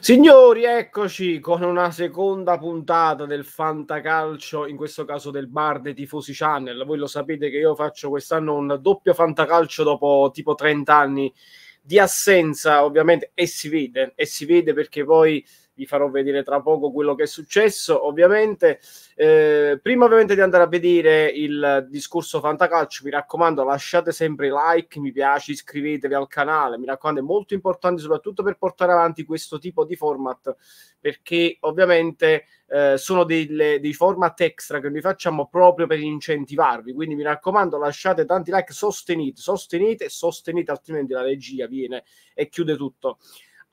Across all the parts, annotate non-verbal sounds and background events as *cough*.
Signori, eccoci con una seconda puntata del Fantacalcio, in questo caso del Bar dei Tifosi Channel. Voi lo sapete che io faccio quest'anno un doppio Fantacalcio dopo tipo 30 anni di assenza, ovviamente, e si vede, e si vede perché poi vi farò vedere tra poco quello che è successo, ovviamente. Eh, prima ovviamente di andare a vedere il discorso Fantacalcio, mi raccomando lasciate sempre like, mi piace, iscrivetevi al canale, mi raccomando è molto importante soprattutto per portare avanti questo tipo di format perché ovviamente eh, sono delle, dei format extra che noi facciamo proprio per incentivarvi, quindi mi raccomando lasciate tanti like, sostenete, sostenete, sostenete altrimenti la regia viene e chiude tutto.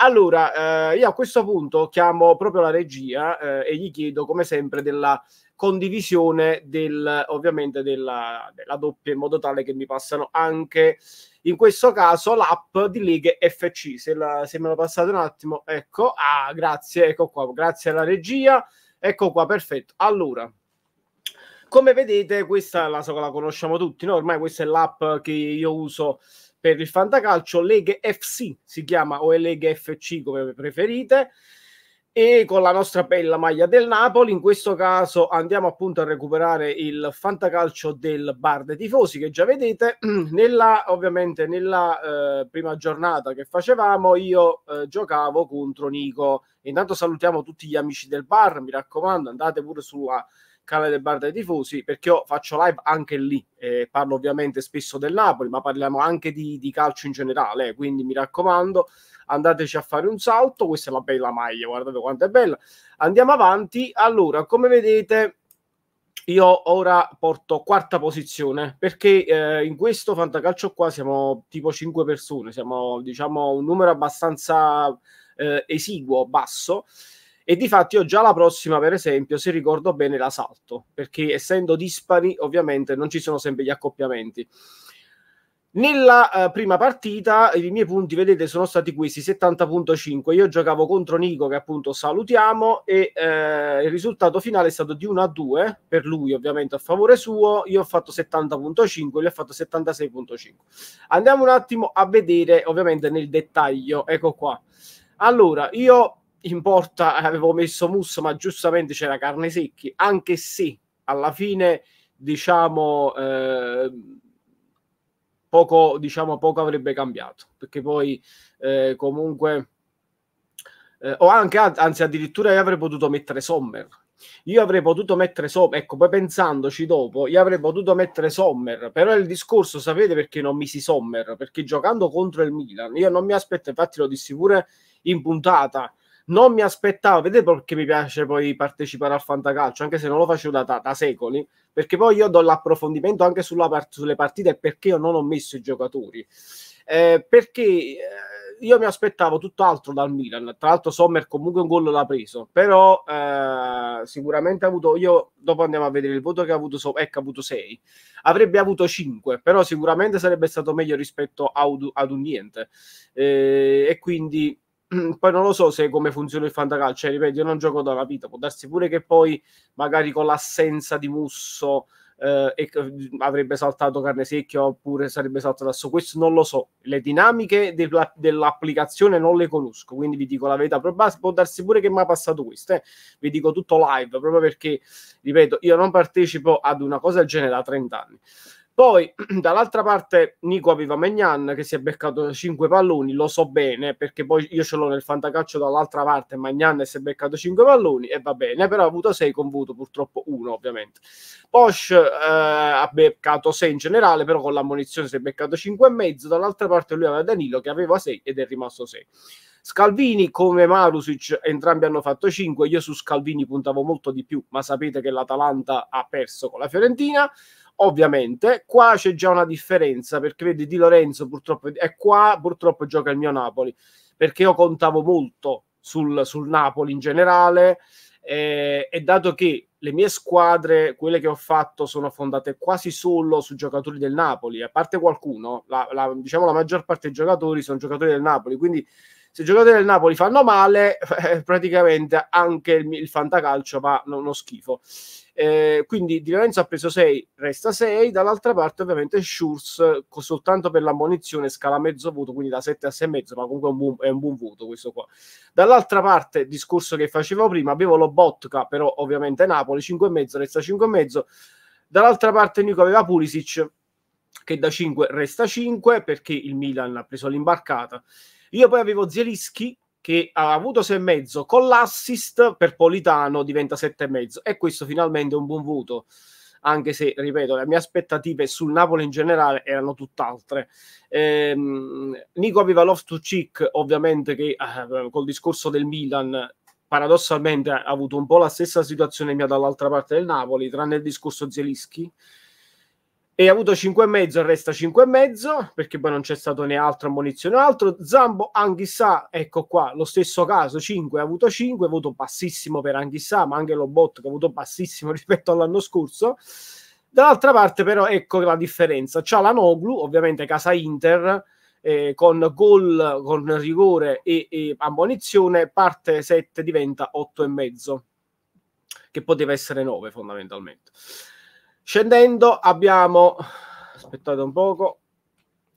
Allora, eh, io a questo punto chiamo proprio la regia eh, e gli chiedo, come sempre, della condivisione del, ovviamente della, della, doppia in modo tale che mi passano anche in questo caso l'app di Leghe FC. Se, la, se me lo passate un attimo, ecco, ah, grazie, ecco qua, grazie alla regia, ecco qua, perfetto. Allora, come vedete, questa la, la conosciamo tutti, no? ormai questa è l'app che io uso per il fantacalcio Leghe FC, si chiama o è Leghe FC come preferite e con la nostra bella maglia del Napoli. In questo caso andiamo appunto a recuperare il fantacalcio del Bar dei Tifosi che già vedete. *clears throat* Nella, ovviamente nella eh, prima giornata che facevamo io eh, giocavo contro Nico. Intanto salutiamo tutti gli amici del bar, mi raccomando andate pure sulla canale del Bar dei Tifosi, perché io faccio live anche lì. Eh, parlo ovviamente spesso del Napoli, ma parliamo anche di, di calcio in generale. Eh, quindi mi raccomando, andateci a fare un salto. Questa è la bella maglia, guardate quanto è bella. Andiamo avanti. Allora, come vedete, io ora porto quarta posizione perché eh, in questo fantacalcio qua siamo tipo 5 persone, siamo diciamo un numero abbastanza eh, esiguo, basso e di fatto io già la prossima, per esempio, se ricordo bene, la salto, perché essendo dispari, ovviamente non ci sono sempre gli accoppiamenti. Nella eh, prima partita i miei punti, vedete, sono stati questi 70.5. Io giocavo contro Nico, che appunto salutiamo, e eh, il risultato finale è stato di 1 a 2 per lui, ovviamente a favore suo. Io ho fatto 70.5, lui ha fatto 76.5. Andiamo un attimo a vedere, ovviamente, nel dettaglio. Ecco qua. Allora, io in porta eh, avevo messo Musso, ma giustamente c'era Carne Secchi, anche se alla fine, diciamo, eh, poco, diciamo, poco avrebbe cambiato, perché poi eh, comunque, eh, o anche, anzi addirittura io avrei potuto mettere Sommer, io avrei potuto mettere Sommer, ecco, poi pensandoci dopo, io avrei potuto mettere Sommer, però il discorso, sapete perché non mi si Sommer? Perché giocando contro il Milan, io non mi aspetto, infatti lo dissi pure in puntata, non mi aspettavo, vedete perché mi piace poi partecipare al fantacalcio, anche se non lo faccio da, da, secoli, perché poi io do l'approfondimento anche part- sulle partite e perché io non ho messo i giocatori. Eh, perché eh, io mi aspettavo tutt'altro dal Milan. Tra l'altro, Sommer comunque un gol l'ha preso, però eh, sicuramente ha avuto. Io dopo andiamo a vedere il voto che ha avuto. ecco, ha avuto 6, avrebbe avuto 5, però sicuramente sarebbe stato meglio rispetto ad, ad un niente. Eh, e quindi Mm, poi non lo so se come funziona il fantacalcio, cioè, ripeto, io non gioco da capita, può darsi pure che poi magari con l'assenza di Musso eh, mm, avrebbe saltato carne secchia oppure sarebbe saltato adesso, questo non lo so, le dinamiche della, dell'applicazione non le conosco, quindi vi dico la verità, Probab- può darsi pure che mi ha passato questo, eh. vi dico tutto live, proprio perché, ripeto, io non partecipo ad una cosa del genere da 30 anni. Poi *clears throat* dall'altra parte Nico aveva Magnan che si è beccato 5 palloni, lo so bene perché poi io ce l'ho nel fantacalcio dall'altra parte, Magnan si è beccato 5 palloni e va bene, però ha avuto 6 con voto purtroppo 1 ovviamente. Porsche eh, ha beccato 6 in generale, però con l'ammonizione si è beccato 5,5. dall'altra parte lui aveva Danilo che aveva 6 ed è rimasto 6. Scalvini come Marusic entrambi hanno fatto 5 io su Scalvini puntavo molto di più ma sapete che l'Atalanta ha perso con la Fiorentina Ovviamente, qua c'è già una differenza perché vedi Di Lorenzo purtroppo è qua, purtroppo gioca il mio Napoli perché io contavo molto sul, sul Napoli in generale eh, e dato che le mie squadre, quelle che ho fatto, sono fondate quasi solo su giocatori del Napoli, a parte qualcuno, la, la, diciamo la maggior parte dei giocatori sono giocatori del Napoli, quindi se i giocatori del Napoli fanno male, *laughs* eh, praticamente anche il, il fantacalcio fa uno schifo. Eh, quindi Di Lorenzo ha preso 6, resta 6, dall'altra parte ovviamente Schurz soltanto per l'ammonizione scala mezzo voto, quindi da 7 a 6,5, ma comunque è un, buon, è un buon voto questo qua. Dall'altra parte, discorso che facevo prima, avevo Lobotka, però ovviamente Napoli 5,5, resta 5,5. Dall'altra parte Nico aveva Pulisic, che da 5 resta 5 perché il Milan ha preso l'imbarcata. Io poi avevo Zielischi che ha avuto e mezzo con l'assist per Politano diventa 7,5 e mezzo e questo finalmente è un buon voto anche se, ripeto, le mie aspettative sul Napoli in generale erano tutt'altre. Ehm, Nico Vivalovstucic, ovviamente, che eh, col discorso del Milan paradossalmente ha avuto un po' la stessa situazione mia dall'altra parte del Napoli, tranne il discorso Zelischi, e ha avuto 5,5 resta 5,5 perché poi non c'è stato né altro ammonizione altro Zambo Anghissà ecco qua lo stesso caso 5 ha avuto 5 voto bassissimo per Anghissà ma anche lo bot che ha avuto bassissimo *laughs* rispetto all'anno scorso dall'altra parte però ecco la differenza c'ha la Noglu ovviamente casa Inter eh, con gol con rigore e, e ammonizione parte 7 diventa 8,5 che poteva essere 9 fondamentalmente Scendendo abbiamo, aspettate un poco,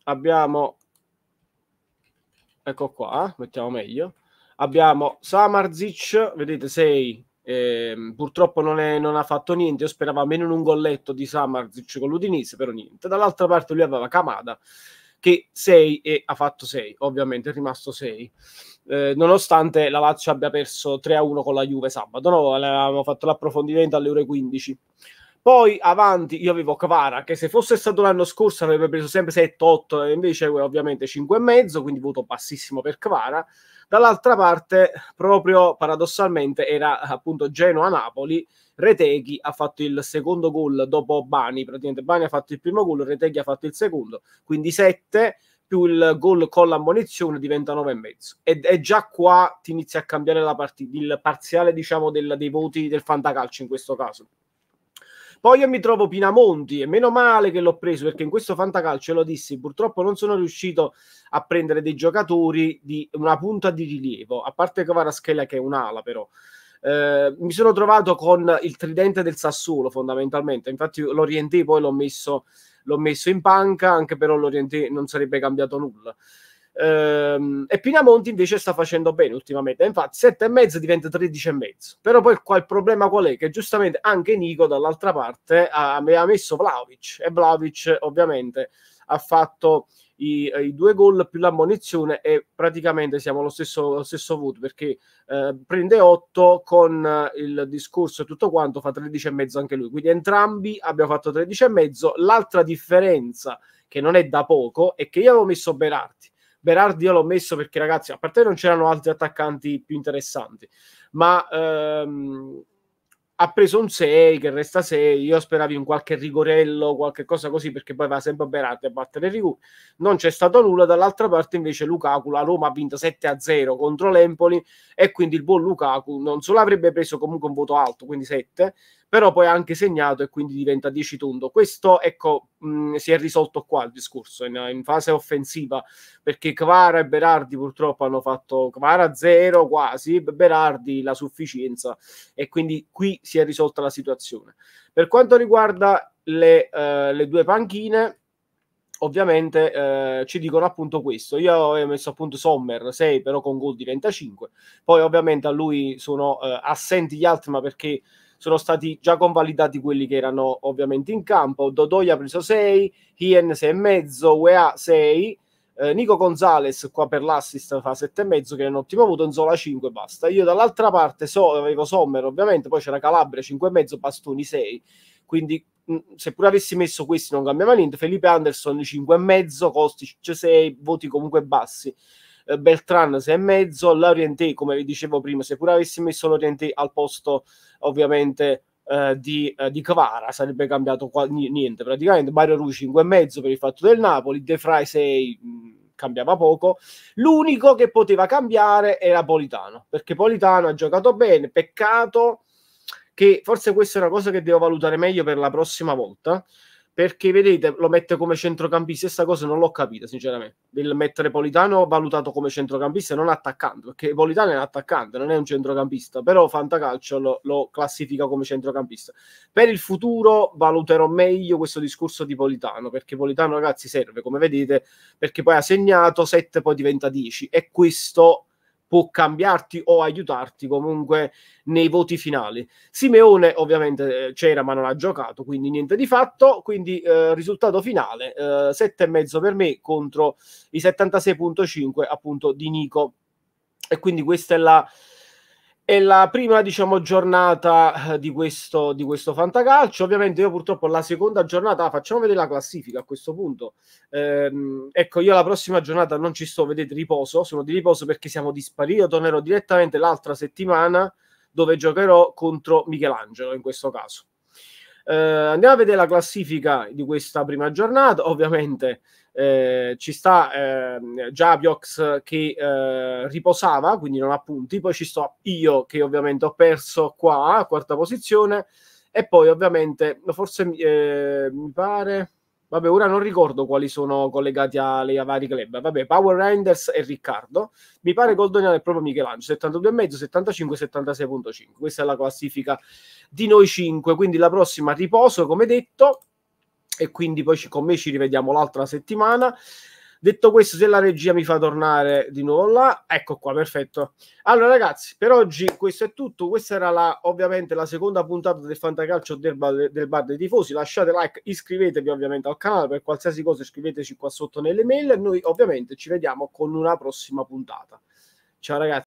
abbiamo, ecco qua, eh, mettiamo meglio, abbiamo Samarzic, vedete 6, eh, purtroppo non, è, non, ha fatto niente, io speravo almeno in un golletto di Samarzic con l'Udinese, però niente. Dall'altra parte lui aveva Kamada, che 6 e ha fatto 6, ovviamente è rimasto 6. Eh, nonostante la Lazio abbia perso 3-1 con la Juve sabato, no? Avevamo fatto l'approfondimento alle ore 15. Poi avanti io avevo Cavara che se fosse stato l'anno scorso avrebbe preso sempre 7-8 e invece eh, ovviamente 5,5, quindi voto bassissimo per Cavara. Dall'altra parte, proprio paradossalmente, era appunto Genoa-Napoli. Reteghi ha fatto il secondo gol dopo Bani, praticamente Bani ha fatto il primo gol, Reteghi ha fatto il secondo, quindi 7 più il gol con l'ammonizione diventa 9 e mezzo. E, già qua ti inizia a cambiare la partita, il parziale diciamo del, dei voti del fantacalcio in questo caso. Poi io mi trovo Pinamonti e meno male che l'ho preso perché in questo fantacalcio lo dissi, purtroppo non sono riuscito a prendere dei giocatori di una punta di rilievo, a parte Cavaraschella che è un'ala però. Eh, mi sono trovato con il tridente del Sassuolo fondamentalmente, infatti l'Orienté poi l'ho messo, l'ho messo in panca, anche però l'Orienté non sarebbe cambiato nulla. Ehm, e Pinamonti invece sta facendo bene ultimamente, infatti 7,5 diventa 13,5. Però poi qua il problema qual è? Che giustamente anche Nico dall'altra parte ha, ha messo Vlaovic e Vlaovic ovviamente ha fatto i, i, due gol più l'ammonizione e praticamente siamo allo stesso, allo stesso voto perché eh, prende 8 con il discorso e tutto quanto fa 13 e mezzo anche lui quindi entrambi abbiamo fatto 13 e mezzo l'altra differenza che non è da poco è che io avevo messo Berardi Berardi io l'ho messo perché ragazzi, a parte non c'erano altri attaccanti più interessanti, ma ehm, ha preso un 6 che resta 6, io speravo un qualche rigorello, qualche cosa così, perché poi va sempre Berardi a battere rigore, non c'è stato nulla, dall'altra parte invece Lukaku, la Roma ha vinto 7-0 contro l'Empoli e quindi il buon Lukaku non solo avrebbe preso comunque un voto alto, quindi 7, però poi ha anche segnato e quindi diventa 10 tondo. Questo, ecco, mh, mm, si è risolto qua il discorso, in, in fase offensiva, perché Kvara e Berardi purtroppo hanno fatto Kvara 0 quasi, Berardi la sufficienza e quindi qui si è risolta la situazione. Per quanto riguarda le, uh, le due panchine, ovviamente eh, ci dicono appunto questo. Io ho messo appunto Sommer 6, però con gol diventa 5. Poi ovviamente a lui sono eh, assenti gli altri, ma perché sono stati già convalidati quelli che erano ovviamente in campo. Dodoia ha preso 6, Hien 6,5, UEA 6, eh, Nico Gonzalez qua per l'assist fa 7,5 che è un ottimo voto, zona 5 basta. Io dall'altra parte so, avevo Sommer ovviamente, poi c'era Calabria 5,5, Bastoni 6, quindi mh, se pure avessi messo questi non cambiava niente, Felipe Anderson 5,5, Costi 6, voti comunque bassi. Eh, Beltran 6,5, l'Orienté, come vi dicevo prima, se pure avessi messo l'Orienté al posto ovviamente eh, di, eh, Cavara, sarebbe cambiato qua, niente praticamente, Mario Rui 5,5 per il fatto del Napoli, De Frey 6 mm, cambiava poco. L'unico che poteva cambiare era Politano, perché Politano ha giocato bene. Peccato che forse questa è una cosa che devo valutare meglio per la prossima volta perché vedete lo mette come centrocampista stessa cosa non l'ho capita sinceramente il mettere Politano valutato come centrocampista e non attaccante perché Politano è un attaccante non è un centrocampista però Fantacalcio lo, lo classifica come centrocampista per il futuro valuterò meglio questo discorso di Politano perché Politano ragazzi serve come vedete perché poi ha segnato 7 poi diventa 10 e questo può cambiarti o aiutarti comunque nei voti finali. Simeone ovviamente eh, c'era ma non ha giocato, quindi niente di fatto, quindi eh, risultato finale eh, 7,5 per me contro i 76.5 appunto di Nico. E quindi questa è la è la prima, diciamo, giornata eh, di questo, di questo fantacalcio. Ovviamente io purtroppo la seconda giornata, ah, facciamo vedere la classifica a questo punto. Ehm, ecco, io la prossima giornata non ci sto, vedete, riposo, sono di riposo perché siamo dispariti. Io tornerò direttamente l'altra settimana dove giocherò contro Michelangelo in questo caso. Eh, andiamo a vedere la classifica di questa prima giornata. Ovviamente eh, ci sta eh, Javiox che eh, riposava, quindi non ha punti. Poi ci sto io che ovviamente ho perso qua, quarta posizione. E poi ovviamente, forse mi eh, pare Vabbè, ora non ricordo quali sono collegati alle vari club. Vabbè, Power Rangers e Riccardo. Mi pare Goldonian è proprio Michelangelo, 72,5, 75, 76,5. Questa è la classifica di noi 5. Quindi la prossima riposo, come detto. E quindi poi ci, con me ci rivediamo l'altra settimana. Detto questo, se la regia mi fa tornare di nuovo là, ecco qua, perfetto. Allora ragazzi, per oggi questo è tutto. Questa era la, ovviamente la seconda puntata del Fantacalcio del bar, del bar dei tifosi. Lasciate like, iscrivetevi ovviamente al canale, per qualsiasi cosa scriveteci qua sotto nelle mail. E Noi ovviamente ci vediamo con una prossima puntata. Ciao ragazzi.